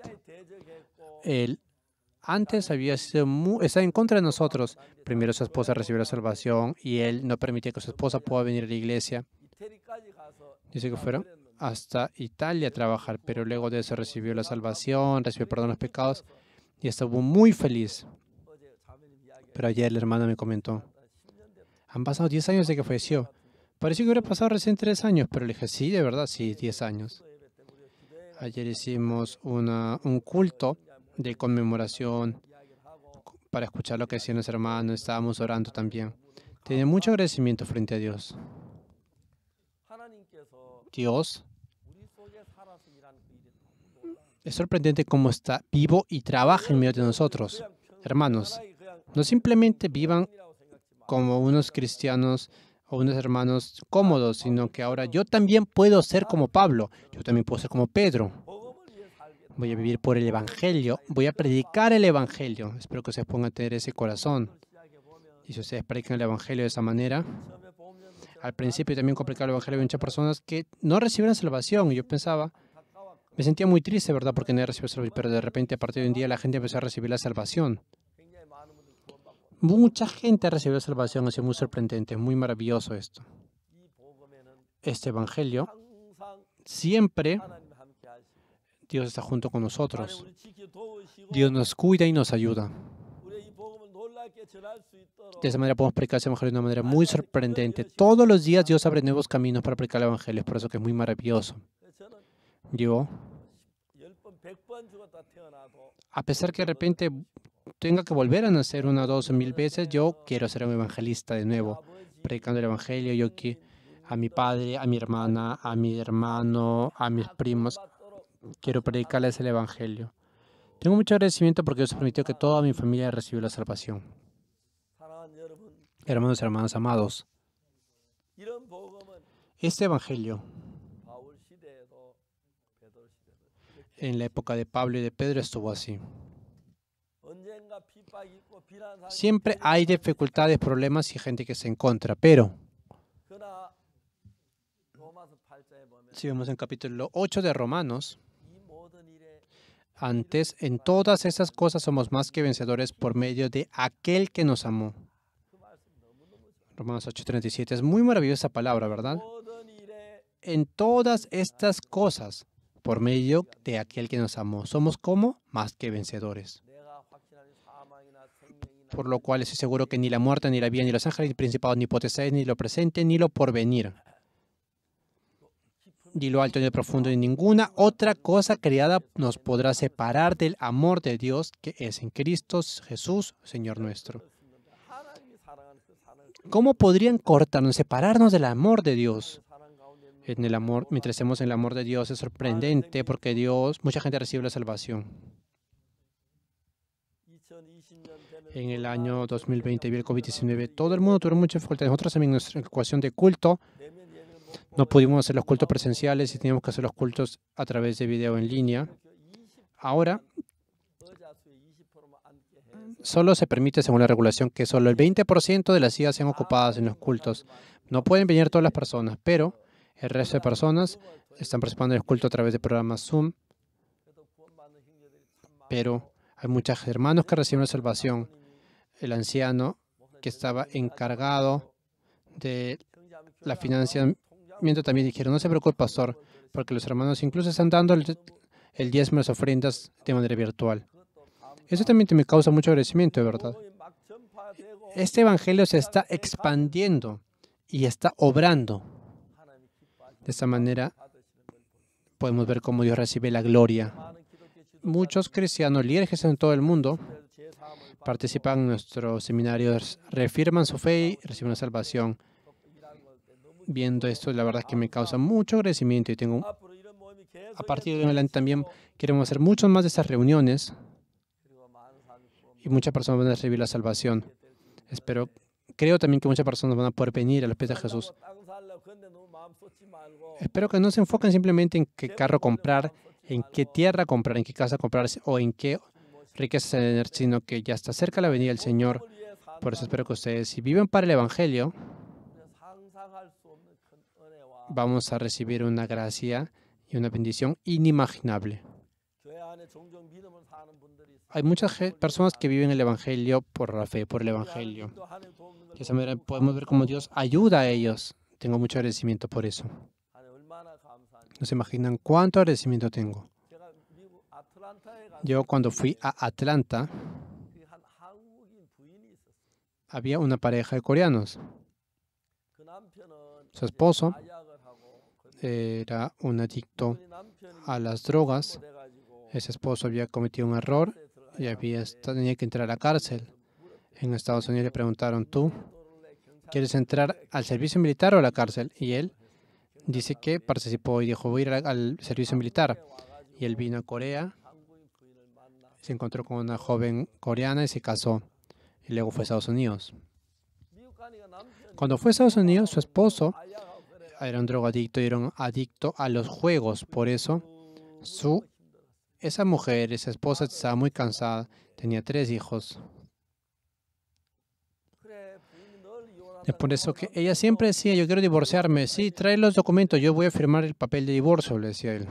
S1: él antes había sido muy, estaba en contra de nosotros. Primero su esposa recibió la salvación y él no permitía que su esposa pueda venir a la iglesia. Dice que fueron hasta Italia a trabajar, pero luego de eso recibió la salvación, recibió perdón los pecados y estuvo muy feliz. Pero ayer el hermano me comentó, han pasado 10 años desde que falleció. Pareció que hubiera pasado recién 3 años, pero le dije, sí, de verdad, sí, 10 años. Ayer hicimos un culto de conmemoración para escuchar lo que decían los hermanos, estábamos orando también. Tenía mucho agradecimiento frente a Dios. Dios. Es sorprendente cómo está vivo y trabaja en medio de nosotros. Hermanos, no simplemente vivan como unos cristianos o unos hermanos cómodos, sino que ahora yo también puedo ser como Pablo, yo también puedo ser como Pedro. Voy a vivir por el Evangelio, voy a predicar el Evangelio. Espero que ustedes pongan a tener ese corazón. Y si ustedes predican el Evangelio de esa manera, al principio también complicaba el Evangelio, había muchas personas que no recibieron salvación. Y yo pensaba, me sentía muy triste, ¿verdad? Porque no recibió salvación, pero de repente a partir de un día la gente empezó a recibir la salvación. Mucha gente recibió salvación, así es muy sorprendente, muy maravilloso esto. Este Evangelio siempre Dios está junto con nosotros. Dios nos cuida y nos ayuda. De esa manera podemos predicar ese evangelio de una manera muy sorprendente. Todos los días Dios abre nuevos caminos para predicar el evangelio, es por eso que es muy maravilloso. Yo, a pesar que de repente tenga que volver a nacer una, dos, mil veces, yo quiero ser un evangelista de nuevo, predicando el evangelio. Yo aquí, a mi padre, a mi hermana, a mi hermano, a mis primos, quiero predicarles el evangelio. Tengo mucho agradecimiento porque Dios permitió que toda mi familia recibió la salvación. Hermanos y hermanas amados, este Evangelio en la época de Pablo y de Pedro estuvo así. Siempre hay dificultades, problemas y gente que se encuentra, pero si vemos en capítulo 8 de Romanos, antes, en todas esas cosas somos más que vencedores por medio de aquel que nos amó. Romanos 8:37. Es muy maravillosa palabra, ¿verdad? En todas estas cosas, por medio de aquel que nos amó, somos como más que vencedores. Por lo cual estoy seguro que ni la muerte, ni la vida, ni los ángeles, ni principados, ni potestades, ni lo presente, ni lo porvenir ni lo alto ni lo profundo ni ninguna otra cosa creada nos podrá separar del amor de Dios que es en Cristo Jesús, Señor nuestro. ¿Cómo podrían cortarnos, separarnos del amor de Dios? En el amor, mientras estemos en el amor de Dios es sorprendente porque Dios, mucha gente recibe la salvación. En el año 2020 vi el COVID-19. Todo el mundo tuvo muchas dificultades. Nosotros en nuestra ecuación de culto no pudimos hacer los cultos presenciales y teníamos que hacer los cultos a través de video en línea. Ahora solo se permite, según la regulación, que solo el 20% de las sillas sean ocupadas en los cultos. No pueden venir todas las personas, pero el resto de personas están participando en el culto a través de programas Zoom. Pero hay muchos hermanos que reciben la salvación. El anciano que estaba encargado de la financiación también dijeron, no se preocupe, pastor, porque los hermanos incluso están dando el, diezmo de las ofrendas de manera virtual. Eso también me causa mucho agradecimiento, de verdad. Este evangelio se está expandiendo y está obrando. De esta manera podemos ver cómo Dios recibe la gloria. Muchos cristianos, líderes en todo el mundo, participan en nuestros seminarios, refirman su fe y reciben la salvación viendo esto, la verdad es que me causa mucho agradecimiento y tengo... A partir de adelante también queremos hacer muchas más de estas reuniones y muchas personas van a recibir la salvación. Espero, creo también que muchas personas van a poder venir a los pies de Jesús. Espero que no se enfoquen simplemente en qué carro comprar, en qué tierra comprar, en qué casa comprar o en qué riquezas tener, sino que ya está cerca la venida del Señor. Por eso espero que ustedes, si viven para el Evangelio, vamos a recibir una gracia y una bendición inimaginable. Hay muchas personas que viven el Evangelio por la fe, por el Evangelio. esa manera podemos ver cómo Dios ayuda a ellos. Tengo mucho agradecimiento por eso. No se imaginan cuánto agradecimiento tengo. Yo cuando fui a Atlanta, había una pareja de coreanos. Su esposo era un adicto a las drogas. Ese esposo había cometido un error y había, tenía que entrar a la cárcel. En Estados Unidos le preguntaron, ¿tú quieres entrar al servicio militar o a la cárcel? Y él dice que participó y dijo, voy a ir al servicio militar. Y él vino a Corea, se encontró con una joven coreana y se casó. Y luego fue a Estados Unidos. Cuando fue a Estados Unidos, su esposo era un drogadicto y era un adicto a los juegos. Por eso, su, esa mujer, esa esposa, estaba muy cansada. Tenía tres hijos. Es por eso que ella siempre decía, yo quiero divorciarme. Sí, trae los documentos, yo voy a firmar el papel de divorcio, le decía él.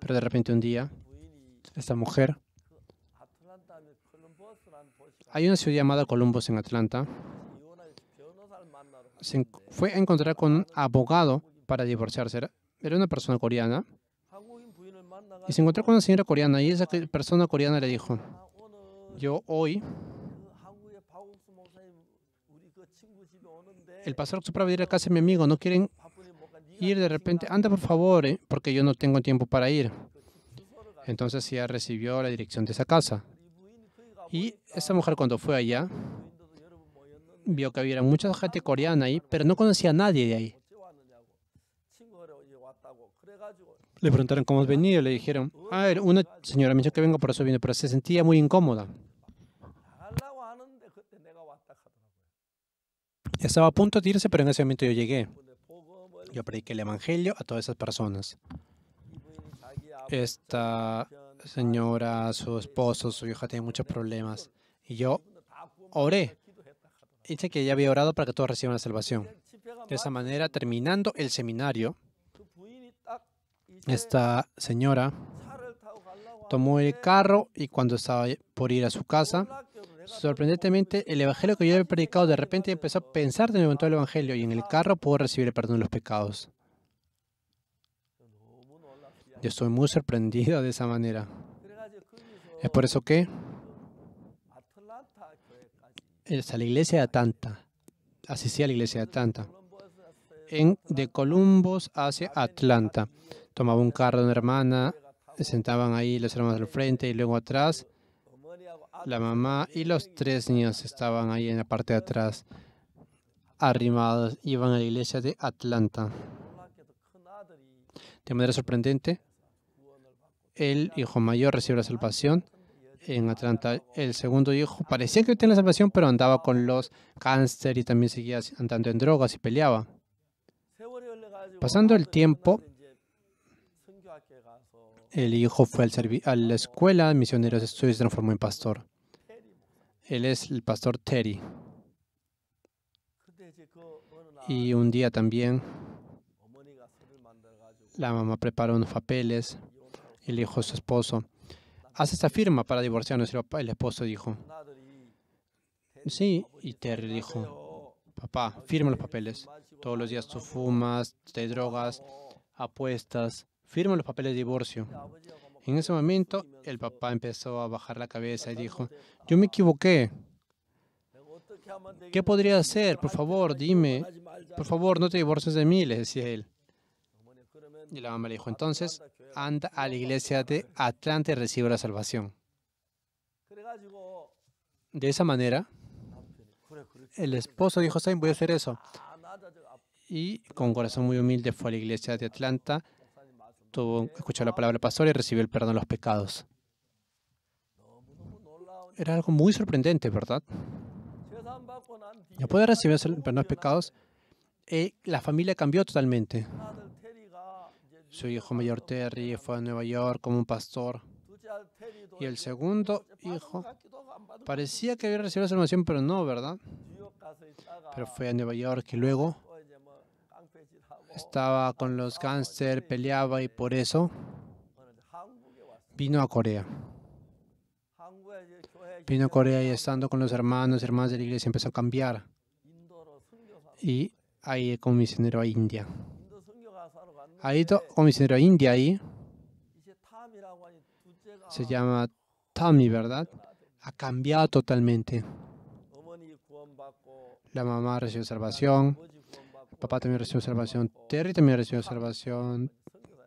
S1: Pero de repente un día, esta mujer... Hay una ciudad llamada Columbus en Atlanta se fue a encontrar con un abogado para divorciarse. Era una persona coreana. Y se encontró con una señora coreana y esa persona coreana le dijo, yo hoy, el pastor Supra va a a casa de mi amigo, no quieren ir de repente, anda por favor, eh, porque yo no tengo tiempo para ir. Entonces ella recibió la dirección de esa casa. Y esa mujer cuando fue allá, vio que había mucha gente coreana ahí, pero no conocía a nadie de ahí. Le preguntaron cómo has venido, le dijeron, ver, una señora me dijo que vengo, por eso viene, pero se sentía muy incómoda. Estaba a punto de irse, pero en ese momento yo llegué. Yo prediqué el Evangelio a todas esas personas. Esta señora, su esposo, su hija tiene muchos problemas. Y yo oré dice que ella había orado para que todos reciban la salvación. De esa manera, terminando el seminario, esta señora tomó el carro y cuando estaba por ir a su casa, sorprendentemente el evangelio que yo había predicado de repente empezó a pensar de nuevo en todo el evangelio y en el carro pudo recibir el perdón de los pecados. Yo estoy muy sorprendida de esa manera. Es por eso que es eh, a la iglesia de Atlanta. Así a la iglesia de Atlanta. En, de Columbus hacia Atlanta. Tomaba un carro de una hermana, sentaban ahí las hermanas al frente y luego atrás. La mamá y los tres niños estaban ahí en la parte de atrás, arrimados, iban a la iglesia de Atlanta. De manera sorprendente, el hijo mayor recibió la salvación en Atlanta. El segundo hijo parecía que tenía la salvación, pero andaba con los cáncer y también seguía andando en drogas y peleaba. Pasando el tiempo, el hijo fue a la escuela, misioneros estudios y se transformó en pastor. Él es el pastor Terry. Y un día también la mamá preparó unos papeles El hijo su esposo, haz esta firma para divorciarnos. El esposo dijo. Sí, y Terry dijo, papá, firma los papeles. Todos los días tú fumas, te drogas, apuestas, firma los papeles de divorcio. En ese momento, el papá empezó a bajar la cabeza y dijo, yo me equivoqué. ¿Qué podría hacer? Por favor, dime. Por favor, no te divorces de mí, le decía él. Y la mamá le dijo, entonces, anda a la iglesia de Atlanta y recibe la salvación. De esa manera, el esposo dijo, Sain, voy a hacer eso. Y con corazón muy humilde fue a la iglesia de Atlanta, escuchó la palabra del pastor y recibió el perdón de los pecados. Era algo muy sorprendente, ¿verdad? Después de recibir el perdón de los pecados, eh, la familia cambió totalmente. Su hijo mayor Terry fue a Nueva York como un pastor. Y el segundo hijo parecía que había recibido salvación, pero no, ¿verdad? Pero fue a Nueva York y luego estaba con los gángsters, peleaba y por eso vino a Corea. Vino a Corea y estando con los hermanos y hermanas de la iglesia empezó a cambiar. Y ahí como misionero a India. Hay un india india ahí. Se llama Tami, ¿verdad? Ha cambiado totalmente. La mamá recibió salvación. El papá también recibió salvación. Terry también recibió salvación.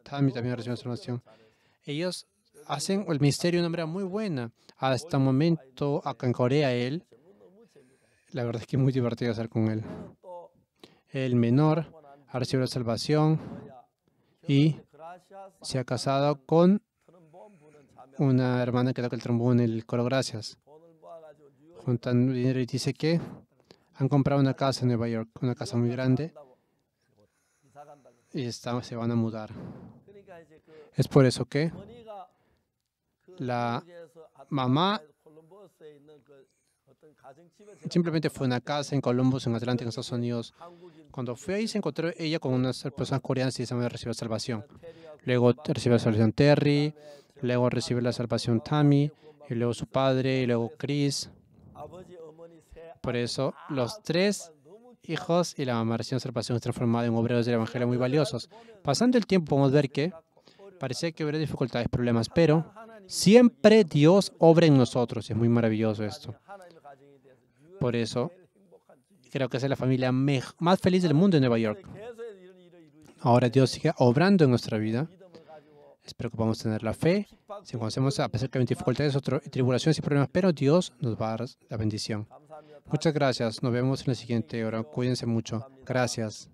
S1: Tami también recibió salvación. Ellos hacen el misterio de una manera muy buena. Hasta el momento, acá en Corea, él, la verdad es que es muy divertido hacer con él. El menor ha recibido la salvación y se ha casado con una hermana que toca el trombón en el coro Gracias. Juntan dinero y dice que han comprado una casa en Nueva York, una casa muy grande, y se van a mudar. Es por eso que la mamá simplemente fue una casa en Columbus, en Atlanta, en Estados Unidos, cuando fue ahí se encontró ella con unas personas coreanas y se me recibió salvación. Luego recibió la salvación Terry, luego recibió la salvación Tammy, y luego su padre, y luego Chris. Por eso los tres hijos y la mamá recibieron salvación se transformada en obreros del Evangelio muy valiosos. Pasando el tiempo podemos ver que parecía que hubiera dificultades, problemas, pero siempre Dios obra en nosotros. Es muy maravilloso esto. Por eso creo que es la familia más feliz del mundo en Nueva York. Ahora Dios sigue obrando en nuestra vida. Espero que podamos tener la fe. Si conocemos, a pesar que hay dificultades, tribulaciones y problemas, pero Dios nos va a dar la bendición. Muchas gracias. Nos vemos en la siguiente hora. Cuídense mucho. Gracias.